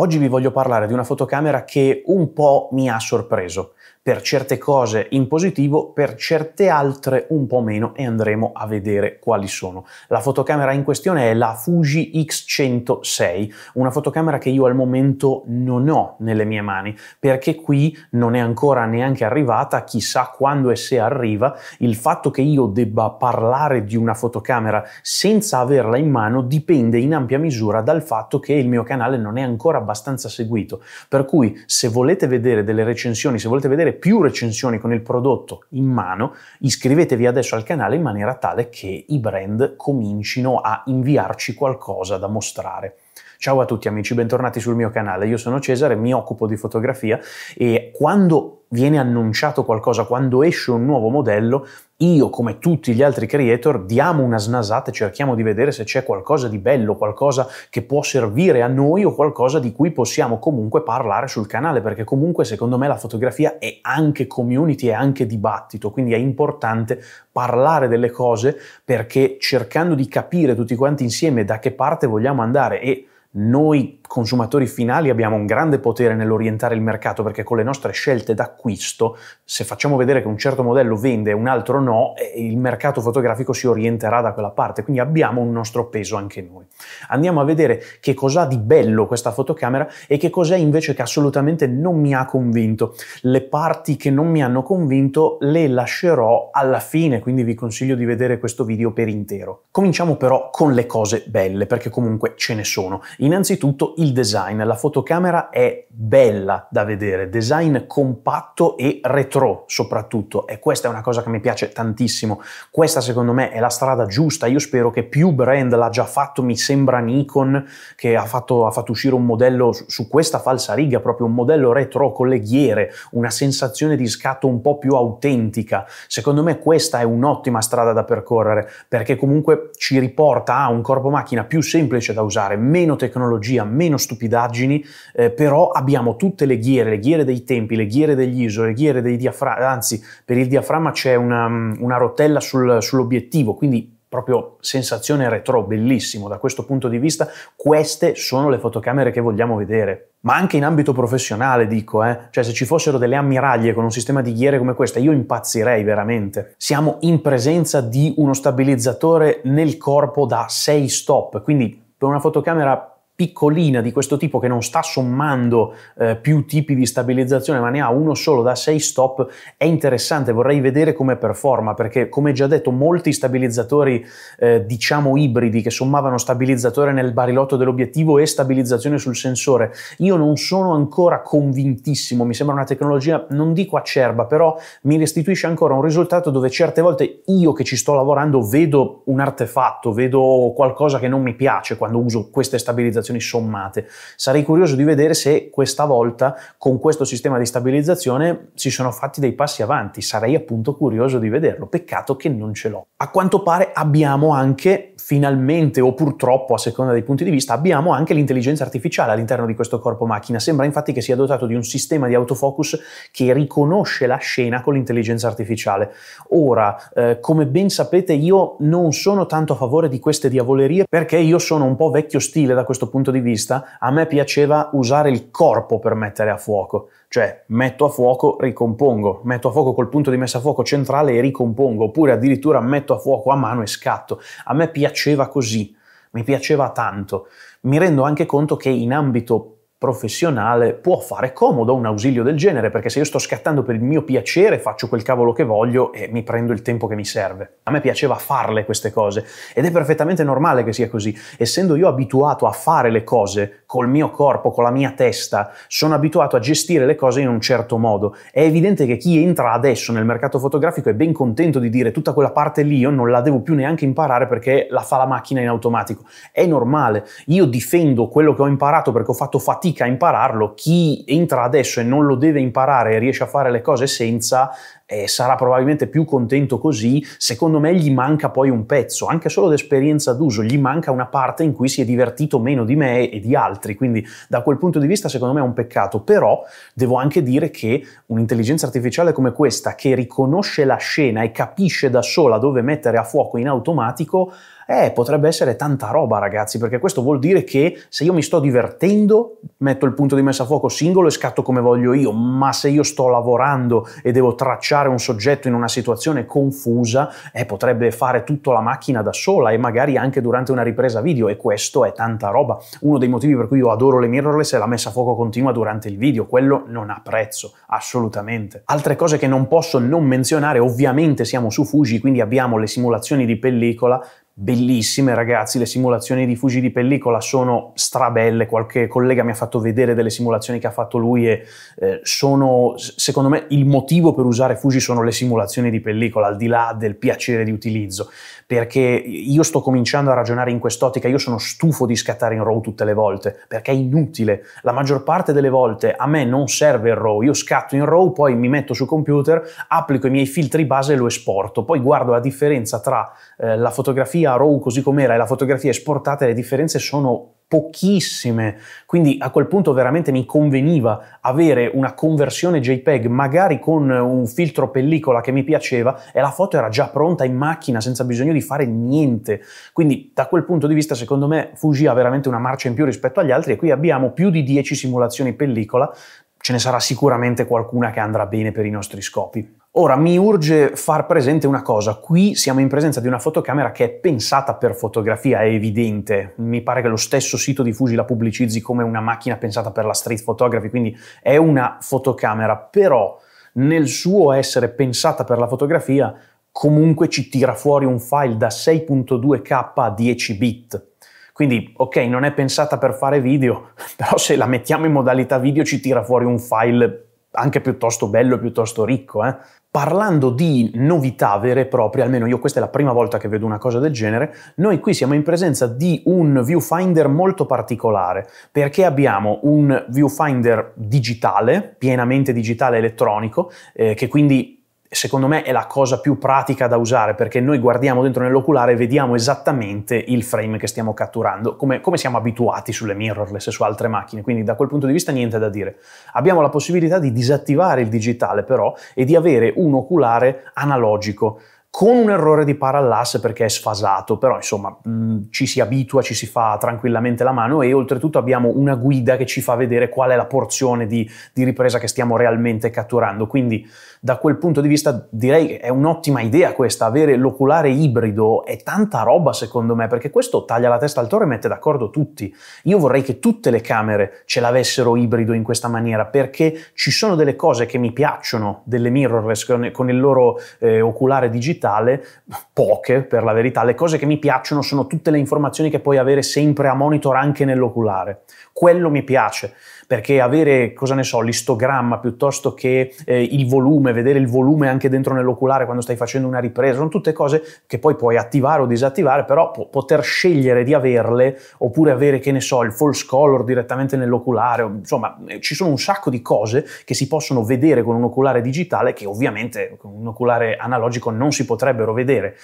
Oggi vi voglio parlare di una fotocamera che un po' mi ha sorpreso per certe cose in positivo, per certe altre un po' meno e andremo a vedere quali sono. La fotocamera in questione è la Fuji X106, una fotocamera che io al momento non ho nelle mie mani perché qui non è ancora neanche arrivata, chissà quando e se arriva, il fatto che io debba parlare di una fotocamera senza averla in mano dipende in ampia misura dal fatto che il mio canale non è ancora abbastanza seguito, per cui se volete vedere delle recensioni, se volete vedere più recensioni con il prodotto in mano, iscrivetevi adesso al canale in maniera tale che i brand comincino a inviarci qualcosa da mostrare. Ciao a tutti amici, bentornati sul mio canale. Io sono Cesare, mi occupo di fotografia e quando viene annunciato qualcosa, quando esce un nuovo modello, io come tutti gli altri creator diamo una snasata e cerchiamo di vedere se c'è qualcosa di bello, qualcosa che può servire a noi o qualcosa di cui possiamo comunque parlare sul canale, perché comunque secondo me la fotografia è anche community, è anche dibattito, quindi è importante parlare delle cose perché cercando di capire tutti quanti insieme da che parte vogliamo andare e noi consumatori finali abbiamo un grande potere nell'orientare il mercato perché con le nostre scelte d'acquisto, se facciamo vedere che un certo modello vende e un altro no, eh, il mercato fotografico si orienterà da quella parte, quindi abbiamo un nostro peso anche noi. Andiamo a vedere che cos'ha di bello questa fotocamera e che cos'è invece che assolutamente non mi ha convinto. Le parti che non mi hanno convinto le lascerò alla fine, quindi vi consiglio di vedere questo video per intero. Cominciamo però con le cose belle, perché comunque ce ne sono. Innanzitutto il design. La fotocamera è bella da vedere, design compatto e retro soprattutto e questa è una cosa che mi piace tantissimo. Questa secondo me è la strada giusta, io spero che più brand l'ha già fatto, mi sembra Nikon che ha fatto, ha fatto uscire un modello su questa falsa riga, proprio un modello retro con le ghiere, una sensazione di scatto un po' più autentica. Secondo me questa è un'ottima strada da percorrere perché comunque ci riporta a un corpo macchina più semplice da usare, meno tecnologia, meno meno stupidaggini, eh, però abbiamo tutte le ghiere, le ghiere dei tempi, le ghiere degli ISO, le ghiere dei diaframmi, anzi per il diaframma c'è una, mm, una rotella sul, sull'obiettivo, quindi proprio sensazione retro, bellissimo da questo punto di vista, queste sono le fotocamere che vogliamo vedere. Ma anche in ambito professionale, dico, eh? cioè se ci fossero delle ammiraglie con un sistema di ghiere come questa, io impazzirei veramente. Siamo in presenza di uno stabilizzatore nel corpo da 6 stop, quindi per una fotocamera piccolina di questo tipo che non sta sommando eh, più tipi di stabilizzazione ma ne ha uno solo da 6 stop è interessante vorrei vedere come performa perché come già detto molti stabilizzatori eh, diciamo ibridi che sommavano stabilizzatore nel barilotto dell'obiettivo e stabilizzazione sul sensore io non sono ancora convintissimo mi sembra una tecnologia non dico acerba però mi restituisce ancora un risultato dove certe volte io che ci sto lavorando vedo un artefatto vedo qualcosa che non mi piace quando uso queste stabilizzazioni stabilizzazioni sommate. Sarei curioso di vedere se questa volta con questo sistema di stabilizzazione si sono fatti dei passi avanti, sarei appunto curioso di vederlo, peccato che non ce l'ho. A quanto pare abbiamo anche finalmente o purtroppo a seconda dei punti di vista abbiamo anche l'intelligenza artificiale all'interno di questo corpo macchina, sembra infatti che sia dotato di un sistema di autofocus che riconosce la scena con l'intelligenza artificiale. Ora, eh, come ben sapete io non sono tanto a favore di queste diavolerie perché io sono un po' vecchio stile da questo punto punto di vista, a me piaceva usare il corpo per mettere a fuoco, cioè metto a fuoco, ricompongo, metto a fuoco col punto di messa a fuoco centrale e ricompongo, oppure addirittura metto a fuoco a mano e scatto. A me piaceva così, mi piaceva tanto. Mi rendo anche conto che in ambito professionale può fare comodo un ausilio del genere, perché se io sto scattando per il mio piacere faccio quel cavolo che voglio e mi prendo il tempo che mi serve. A me piaceva farle queste cose ed è perfettamente normale che sia così. Essendo io abituato a fare le cose col mio corpo, con la mia testa, sono abituato a gestire le cose in un certo modo. È evidente che chi entra adesso nel mercato fotografico è ben contento di dire tutta quella parte lì io non la devo più neanche imparare perché la fa la macchina in automatico. È normale, io difendo quello che ho imparato perché ho fatto fatica a impararlo, chi entra adesso e non lo deve imparare e riesce a fare le cose senza eh, sarà probabilmente più contento così, secondo me gli manca poi un pezzo, anche solo d'esperienza d'uso, gli manca una parte in cui si è divertito meno di me e di altri, quindi da quel punto di vista secondo me è un peccato, però devo anche dire che un'intelligenza artificiale come questa che riconosce la scena e capisce da sola dove mettere a fuoco in automatico, eh, potrebbe essere tanta roba, ragazzi, perché questo vuol dire che se io mi sto divertendo, metto il punto di messa a fuoco singolo e scatto come voglio io, ma se io sto lavorando e devo tracciare un soggetto in una situazione confusa, eh, potrebbe fare tutta la macchina da sola e magari anche durante una ripresa video e questo è tanta roba. Uno dei motivi per cui io adoro le mirrorless è la messa a fuoco continua durante il video, quello non ha prezzo, assolutamente. Altre cose che non posso non menzionare, ovviamente siamo su Fuji, quindi abbiamo le simulazioni di pellicola, bellissime ragazzi, le simulazioni di fugi di pellicola sono strabelle, qualche collega mi ha fatto vedere delle simulazioni che ha fatto lui e eh, sono, secondo me, il motivo per usare fugi sono le simulazioni di pellicola, al di là del piacere di utilizzo, perché io sto cominciando a ragionare in quest'ottica, io sono stufo di scattare in RAW tutte le volte, perché è inutile, la maggior parte delle volte a me non serve il RAW, io scatto in RAW, poi mi metto sul computer, applico i miei filtri base e lo esporto, poi guardo la differenza tra eh, la fotografia RAW così com'era e la fotografia esportata, le differenze sono pochissime, quindi a quel punto veramente mi conveniva avere una conversione JPEG, magari con un filtro pellicola che mi piaceva e la foto era già pronta in macchina senza bisogno di fare niente. Quindi da quel punto di vista secondo me Fuji ha veramente una marcia in più rispetto agli altri e qui abbiamo più di 10 simulazioni pellicola, ce ne sarà sicuramente qualcuna che andrà bene per i nostri scopi. Ora mi urge far presente una cosa, qui siamo in presenza di una fotocamera che è pensata per fotografia, è evidente, mi pare che lo stesso sito di Fuji la pubblicizzi come una macchina pensata per la street photography, quindi è una fotocamera, però nel suo essere pensata per la fotografia comunque ci tira fuori un file da 6.2k a 10 bit. Quindi, ok, non è pensata per fare video, però se la mettiamo in modalità video ci tira fuori un file anche piuttosto bello, piuttosto ricco. Eh? Parlando di novità vere e proprie, almeno io questa è la prima volta che vedo una cosa del genere, noi qui siamo in presenza di un viewfinder molto particolare, perché abbiamo un viewfinder digitale, pienamente digitale elettronico, eh, che quindi secondo me è la cosa più pratica da usare perché noi guardiamo dentro nell'oculare e vediamo esattamente il frame che stiamo catturando, come, come, siamo abituati sulle mirrorless e su altre macchine, quindi da quel punto di vista niente da dire. Abbiamo la possibilità di disattivare il digitale però e di avere un oculare analogico con un errore di parallasse perché è sfasato, però insomma mh, mm, ci si abitua, ci si fa tranquillamente la mano e oltretutto abbiamo una guida che ci fa vedere qual è la porzione di, di ripresa che stiamo realmente catturando. Quindi da quel punto di vista direi che è un'ottima idea questa, avere l'oculare ibrido è tanta roba secondo me, perché questo taglia la testa al toro e mette d'accordo tutti. Io vorrei che tutte le camere ce l'avessero ibrido in questa maniera, perché ci sono delle cose che mi piacciono delle mirrorless con, con il loro eh, oculare digitale, digitale, poche per la verità, le cose che mi piacciono sono tutte le informazioni che puoi avere sempre a monitor anche nell'oculare. Quello mi piace perché avere, cosa ne so, l'istogramma piuttosto che eh, il volume, vedere il volume anche dentro nell'oculare quando stai facendo una ripresa, sono tutte cose che poi puoi attivare o disattivare, però po- poter scegliere di averle oppure avere, che ne so, il false color direttamente nell'oculare, insomma eh, ci sono un sacco di cose che si possono vedere con un oculare digitale che ovviamente con un oculare analogico non si potrebbero vedere.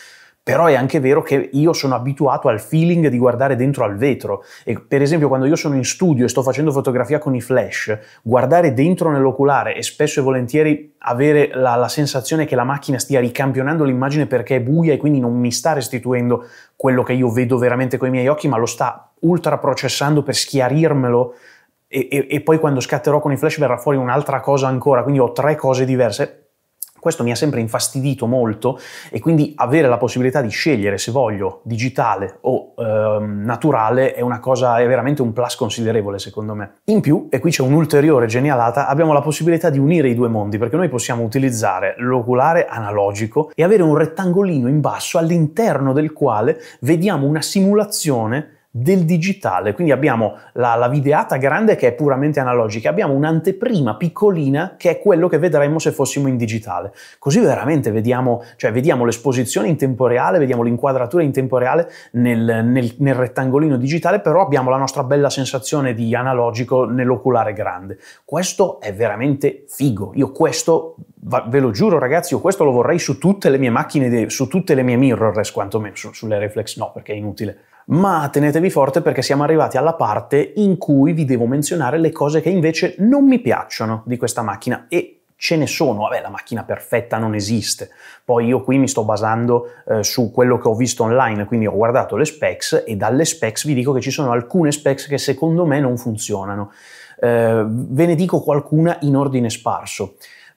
Però è anche vero che io sono abituato al feeling di guardare dentro al vetro. E per esempio, quando io sono in studio e sto facendo fotografia con i flash, guardare dentro nell'oculare e spesso e volentieri avere la, la sensazione che la macchina stia ricampionando l'immagine perché è buia e quindi non mi sta restituendo quello che io vedo veramente con i miei occhi, ma lo sta ultraprocessando per schiarirmelo. E, e, e poi quando scatterò con i flash verrà fuori un'altra cosa ancora, quindi ho tre cose diverse questo mi ha sempre infastidito molto e quindi avere la possibilità di scegliere se voglio digitale o eh, naturale è una cosa, è veramente un plus considerevole secondo me. In più, e qui c'è un'ulteriore genialata, abbiamo la possibilità di unire i due mondi perché noi possiamo utilizzare l'oculare analogico e avere un rettangolino in basso all'interno del quale vediamo una simulazione del digitale, quindi abbiamo la, la, videata grande che è puramente analogica, abbiamo un'anteprima piccolina che è quello che vedremmo se fossimo in digitale. Così veramente vediamo, cioè vediamo l'esposizione in tempo reale, vediamo l'inquadratura in tempo reale nel, nel, nel rettangolino digitale, però abbiamo la nostra bella sensazione di analogico nell'oculare grande. Questo è veramente figo, io questo ve lo giuro ragazzi, io questo lo vorrei su tutte le mie macchine, su tutte le mie mirrorless quantomeno, su, sulle reflex no perché è inutile ma tenetevi forte perché siamo arrivati alla parte in cui vi devo menzionare le cose che invece non mi piacciono di questa macchina e ce ne sono, vabbè la macchina perfetta non esiste, poi io qui mi sto basando eh, su quello che ho visto online, quindi ho guardato le specs e dalle specs vi dico che ci sono alcune specs che secondo me non funzionano, eh, ve ne dico qualcuna in ordine sparso.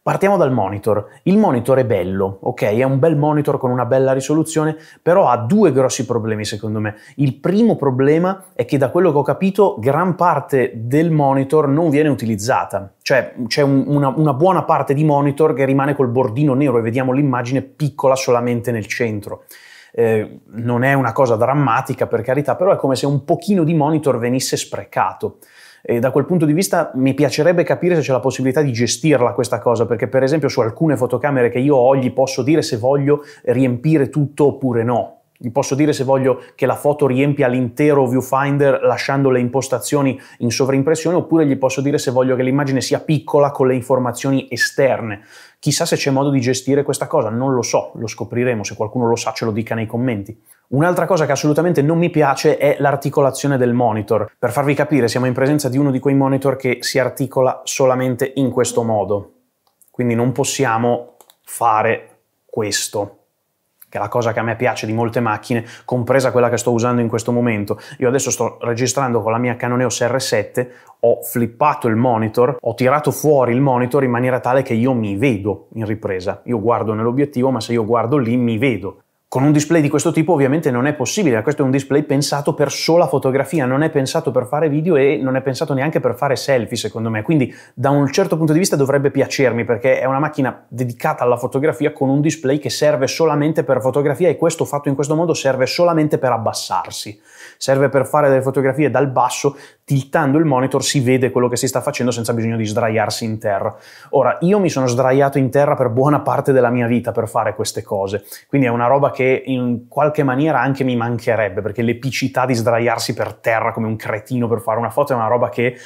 Partiamo dal monitor. Il monitor è bello, ok? È un bel monitor con una bella risoluzione, però ha due grossi problemi secondo me. Il primo problema è che da quello che ho capito gran parte del monitor non viene utilizzata, cioè c'è un, una, una buona parte di monitor che rimane col bordino nero e vediamo l'immagine piccola solamente nel centro. Eh, non è una cosa drammatica per carità, però è come se un pochino di monitor venisse sprecato. E da quel punto di vista mi piacerebbe capire se c'è la possibilità di gestirla questa cosa, perché per esempio su alcune fotocamere che io ho gli posso dire se voglio riempire tutto oppure no. Gli posso dire se voglio che la foto riempia l'intero viewfinder lasciando le impostazioni in sovrimpressione oppure gli posso dire se voglio che l'immagine sia piccola con le informazioni esterne. Chissà se c'è modo di gestire questa cosa, non lo so, lo scopriremo, se qualcuno lo sa ce lo dica nei commenti. Un'altra cosa che assolutamente non mi piace è l'articolazione del monitor. Per farvi capire, siamo in presenza di uno di quei monitor che si articola solamente in questo modo. Quindi non possiamo fare questo che è la cosa che a me piace di molte macchine, compresa quella che sto usando in questo momento. Io adesso sto registrando con la mia Canon EOS R7, ho flippato il monitor, ho tirato fuori il monitor in maniera tale che io mi vedo in ripresa. Io guardo nell'obiettivo, ma se io guardo lì mi vedo. Con un display di questo tipo ovviamente non è possibile, questo è un display pensato per sola fotografia, non è pensato per fare video e non è pensato neanche per fare selfie secondo me, quindi da un certo punto di vista dovrebbe piacermi perché è una macchina dedicata alla fotografia con un display che serve solamente per fotografia e questo fatto in questo modo serve solamente per abbassarsi, serve per fare delle fotografie dal basso tiltando il monitor si vede quello che si sta facendo senza bisogno di sdraiarsi in terra. Ora, io mi sono sdraiato in terra per buona parte della mia vita per fare queste cose, quindi è una roba che in qualche maniera anche mi mancherebbe, perché l'epicità di sdraiarsi per terra come un cretino per fare una foto è una roba che,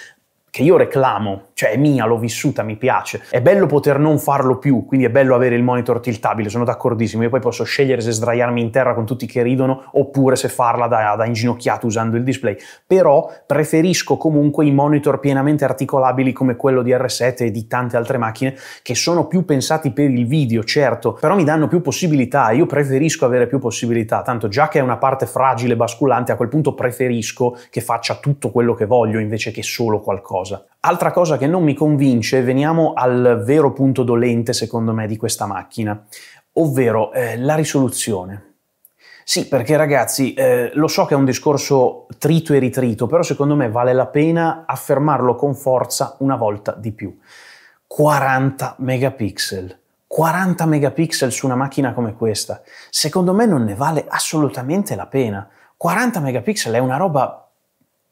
che io reclamo cioè è mia, l'ho vissuta, mi piace. È bello poter non farlo più, quindi è bello avere il monitor tiltabile, sono d'accordissimo. Io poi posso scegliere se sdraiarmi in terra con tutti che ridono oppure se farla da, da inginocchiato usando il display. Però preferisco comunque i monitor pienamente articolabili come quello di R7 e di tante altre macchine che sono più pensati per il video, certo, però mi danno più possibilità. Io preferisco avere più possibilità, tanto già che è una parte fragile, basculante, a quel punto preferisco che faccia tutto quello che voglio invece che solo qualcosa. Altra cosa che non mi convince, veniamo al vero punto dolente secondo me di questa macchina, ovvero eh, la risoluzione. Sì, perché ragazzi, eh, lo so che è un discorso trito e ritrito, però secondo me vale la pena affermarlo con forza una volta di più. 40 megapixel. 40 megapixel su una macchina come questa. Secondo me non ne vale assolutamente la pena. 40 megapixel è una roba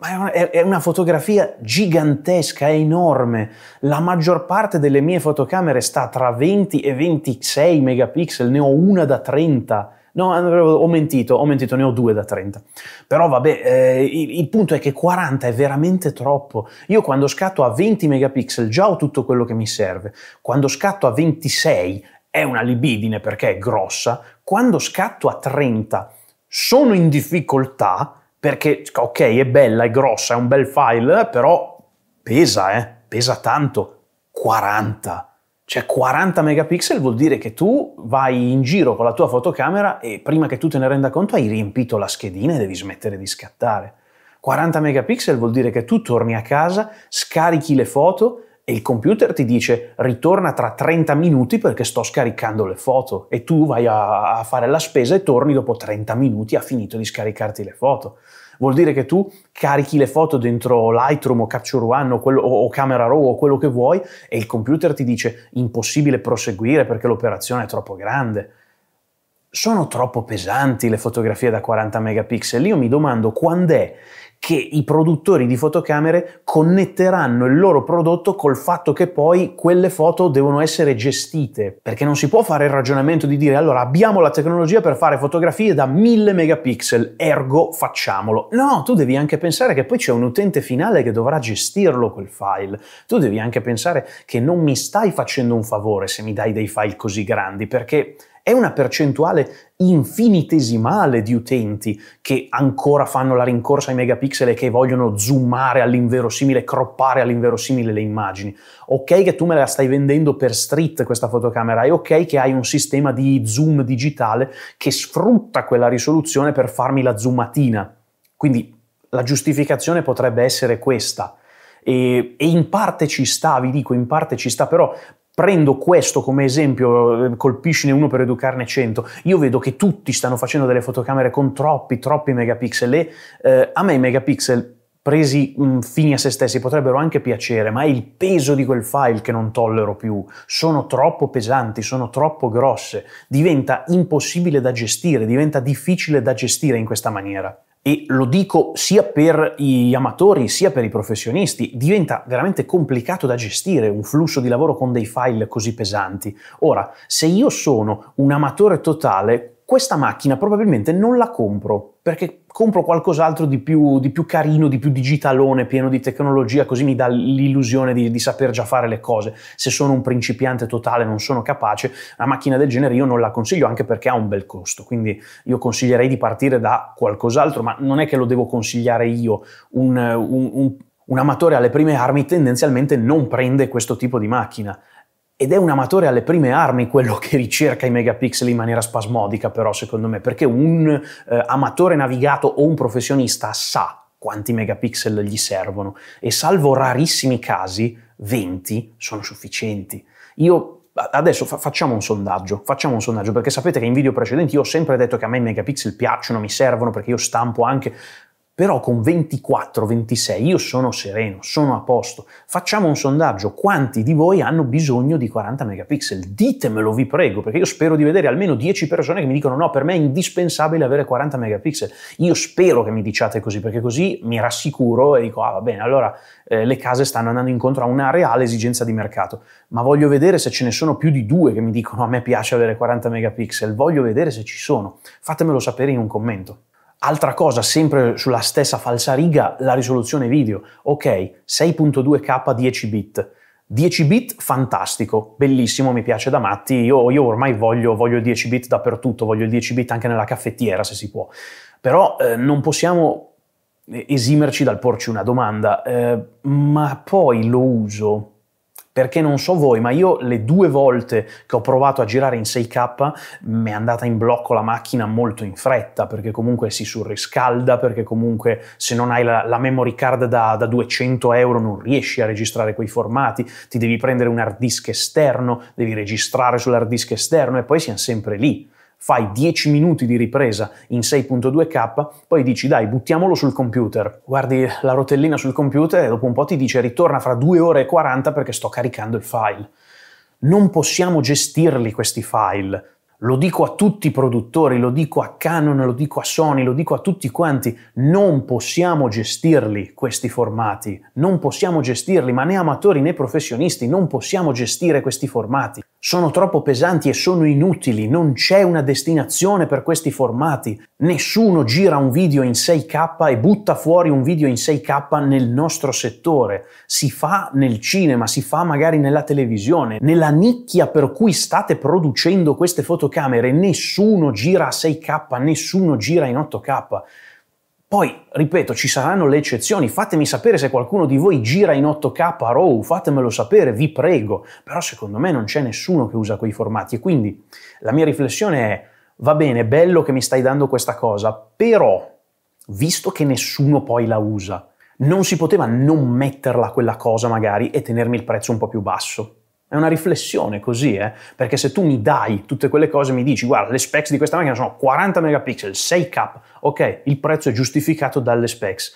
ma è una fotografia gigantesca, è enorme. La maggior parte delle mie fotocamere sta tra 20 e 26 megapixel, ne ho una da 30. No, eh, ho mentito, ho mentito, ne ho due da 30. Però vabbè, eh, il, il, punto è che 40 è veramente troppo. Io quando scatto a 20 megapixel già ho tutto quello che mi serve. Quando scatto a 26 è una libidine perché è grossa. Quando scatto a 30 sono in difficoltà perché, ok, è bella, è grossa, è un bel file, però pesa, eh? pesa tanto. 40. Cioè 40 megapixel vuol dire che tu vai in giro con la tua fotocamera e prima che tu te ne renda conto hai riempito la schedina e devi smettere di scattare. 40 megapixel vuol dire che tu torni a casa, scarichi le foto e il computer ti dice ritorna tra 30 minuti perché sto scaricando le foto e tu vai a, a, fare la spesa e torni dopo 30 minuti ha finito di scaricarti le foto. Vuol dire che tu carichi le foto dentro Lightroom o Capture One o, quello, o, Camera Raw o quello che vuoi e il computer ti dice impossibile proseguire perché l'operazione è troppo grande sono troppo pesanti le fotografie da 40 megapixel. Io mi domando quando è che i produttori di fotocamere connetteranno il loro prodotto col fatto che poi quelle foto devono essere gestite, perché non si può fare il ragionamento di dire allora abbiamo la tecnologia per fare fotografie da 1000 megapixel, ergo facciamolo. No, tu devi anche pensare che poi c'è un utente finale che dovrà gestirlo quel file. Tu devi anche pensare che non mi stai facendo un favore se mi dai dei file così grandi, perché è una percentuale infinitesimale di utenti che ancora fanno la rincorsa ai megapixel e che vogliono zoomare all'inverosimile, croppare all'inverosimile le immagini. Ok che tu me la stai vendendo per street questa fotocamera, e ok che hai un sistema di zoom digitale che sfrutta quella risoluzione per farmi la zoomatina. Quindi la giustificazione potrebbe essere questa. E, e, in parte ci sta, vi dico, in parte ci sta, però prendo questo come esempio, eh, colpiscine uno per educarne 100, io vedo che tutti stanno facendo delle fotocamere con troppi, troppi megapixel e eh, a me i megapixel presi mh, mm, fini a se stessi potrebbero anche piacere, ma è il peso di quel file che non tollero più. Sono troppo pesanti, sono troppo grosse, diventa impossibile da gestire, diventa difficile da gestire in questa maniera e lo dico sia per gli amatori sia per i professionisti, diventa veramente complicato da gestire un flusso di lavoro con dei file così pesanti. Ora, se io sono un amatore totale, questa macchina probabilmente non la compro perché compro qualcos'altro di più, di più carino, di più digitalone, pieno di tecnologia, così mi dà l'illusione di, di, saper già fare le cose. Se sono un principiante totale, non sono capace, una macchina del genere io non la consiglio anche perché ha un bel costo, quindi io consiglierei di partire da qualcos'altro, ma non è che lo devo consigliare io, un, un, un un amatore alle prime armi tendenzialmente non prende questo tipo di macchina. Ed è un amatore alle prime armi quello che ricerca i megapixel in maniera spasmodica, però, secondo me, perché un eh, amatore navigato o un professionista sa quanti megapixel gli servono e salvo rarissimi casi, 20 sono sufficienti. Io Adesso fa- facciamo un sondaggio, facciamo un sondaggio, perché sapete che in video precedenti io ho sempre detto che a me i megapixel piacciono, mi servono perché io stampo anche però con 24, 26 io sono sereno, sono a posto. Facciamo un sondaggio, quanti di voi hanno bisogno di 40 megapixel? Ditemelo, vi prego, perché io spero di vedere almeno 10 persone che mi dicono no, per me è indispensabile avere 40 megapixel. Io spero che mi diciate così, perché così mi rassicuro e dico, ah va bene, allora eh, le case stanno andando incontro a una reale esigenza di mercato, ma voglio vedere se ce ne sono più di due che mi dicono a me piace avere 40 megapixel, voglio vedere se ci sono. Fatemelo sapere in un commento. Altra cosa, sempre sulla stessa falsa riga, la risoluzione video. Ok, 6.2K 10 bit. 10 bit fantastico, bellissimo, mi piace da matti, io, io ormai voglio, voglio 10 bit dappertutto, voglio il 10 bit anche nella caffettiera se si può, però eh, non possiamo esimerci dal porci una domanda, eh, ma poi lo uso perché non so voi, ma io le due volte che ho provato a girare in 6K mi è andata in blocco la macchina molto in fretta, perché comunque si surriscalda, perché comunque se non hai la, la memory card da, da 200 euro non riesci a registrare quei formati, ti devi prendere un hard disk esterno, devi registrare sull'hard disk esterno e poi siamo sempre lì fai 10 minuti di ripresa in 6.2K, poi dici dai, buttiamolo sul computer. Guardi la rotellina sul computer e dopo un po' ti dice ritorna fra 2 ore e 40 perché sto caricando il file. Non possiamo gestirli questi file. Lo dico a tutti i produttori, lo dico a Canon, lo dico a Sony, lo dico a tutti quanti, non possiamo gestirli questi formati, non possiamo gestirli, ma né amatori né professionisti non possiamo gestire questi formati sono troppo pesanti e sono inutili, non c'è una destinazione per questi formati. Nessuno gira un video in 6K e butta fuori un video in 6K nel nostro settore. Si fa nel cinema, si fa magari nella televisione, nella nicchia per cui state producendo queste fotocamere, nessuno gira a 6K, nessuno gira in 8K. Poi, ripeto, ci saranno le eccezioni, fatemi sapere se qualcuno di voi gira in 8K a RAW, fatemelo sapere, vi prego, però secondo me non c'è nessuno che usa quei formati e quindi la mia riflessione è, va bene, bello che mi stai dando questa cosa, però, visto che nessuno poi la usa, non si poteva non metterla quella cosa magari e tenermi il prezzo un po' più basso. È una riflessione così, eh? perché se tu mi dai tutte quelle cose, mi dici, guarda, le specs di questa macchina sono 40 megapixel, 6K, ok, il prezzo è giustificato dalle specs,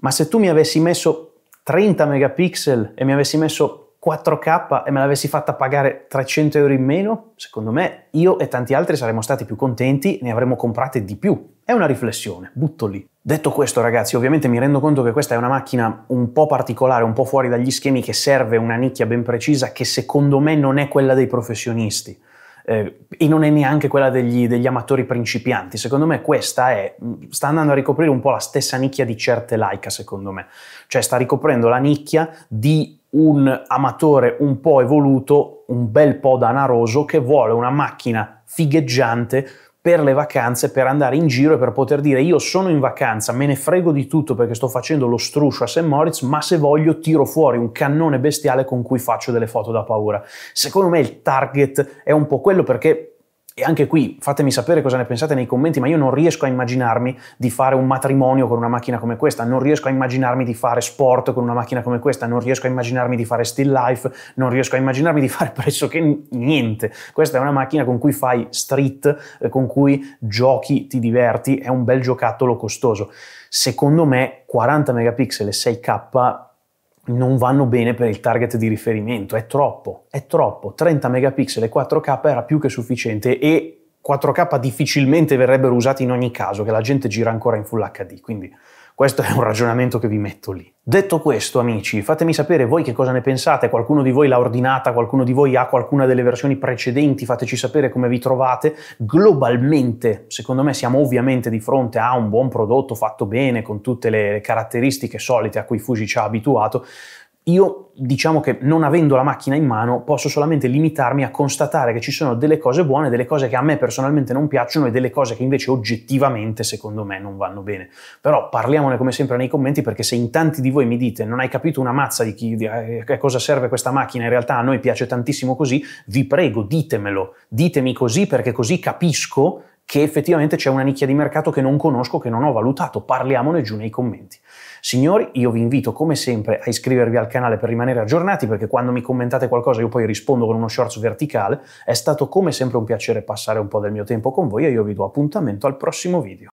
ma se tu mi avessi messo 30 megapixel e mi avessi messo 4K e me l'avessi fatta pagare 300 euro in meno, secondo me io e tanti altri saremmo stati più contenti, ne avremmo comprate di più è una riflessione, butto lì. Detto questo ragazzi, ovviamente mi rendo conto che questa è una macchina un po' particolare, un po' fuori dagli schemi, che serve una nicchia ben precisa che secondo me non è quella dei professionisti. Eh, e non è neanche quella degli, degli, amatori principianti. Secondo me questa è, sta andando a ricoprire un po' la stessa nicchia di certe Laika, secondo me. Cioè sta ricoprendo la nicchia di un amatore un po' evoluto, un bel po' danaroso, che vuole una macchina figheggiante per le vacanze, per andare in giro e per poter dire io sono in vacanza, me ne frego di tutto perché sto facendo lo struscio a St. Moritz, ma se voglio tiro fuori un cannone bestiale con cui faccio delle foto da paura. Secondo me il target è un po' quello perché e anche qui fatemi sapere cosa ne pensate nei commenti, ma io non riesco a immaginarmi di fare un matrimonio con una macchina come questa, non riesco a immaginarmi di fare sport con una macchina come questa, non riesco a immaginarmi di fare still life, non riesco a immaginarmi di fare pressoché niente. Questa è una macchina con cui fai street, eh, con cui giochi, ti diverti, è un bel giocattolo costoso. Secondo me 40 megapixel e 6K non vanno bene per il target di riferimento, è troppo, è troppo. 30 megapixel e 4K era più che sufficiente e 4K difficilmente verrebbero usati in ogni caso, che la gente gira ancora in Full HD, quindi questo è un ragionamento che vi metto lì. Detto questo, amici, fatemi sapere voi che cosa ne pensate, qualcuno di voi l'ha ordinata, qualcuno di voi ha qualcuna delle versioni precedenti, fateci sapere come vi trovate. Globalmente, secondo me siamo ovviamente di fronte a un buon prodotto fatto bene, con tutte le caratteristiche solite a cui Fuji ci ha abituato, io diciamo che non avendo la macchina in mano posso solamente limitarmi a constatare che ci sono delle cose buone, delle cose che a me personalmente non piacciono e delle cose che invece oggettivamente secondo me non vanno bene. Però parliamone come sempre nei commenti perché se in tanti di voi mi dite non hai capito una mazza di, chi, di a eh, cosa serve questa macchina, in realtà a noi piace tantissimo così, vi prego ditemelo, ditemi così perché così capisco che effettivamente c'è una nicchia di mercato che non conosco, che non ho valutato. Parliamone giù nei commenti. Signori, io vi invito come sempre a iscrivervi al canale per rimanere aggiornati, perché quando mi commentate qualcosa io poi rispondo con uno shorts verticale. È stato come sempre un piacere passare un po' del mio tempo con voi e io vi do appuntamento al prossimo video.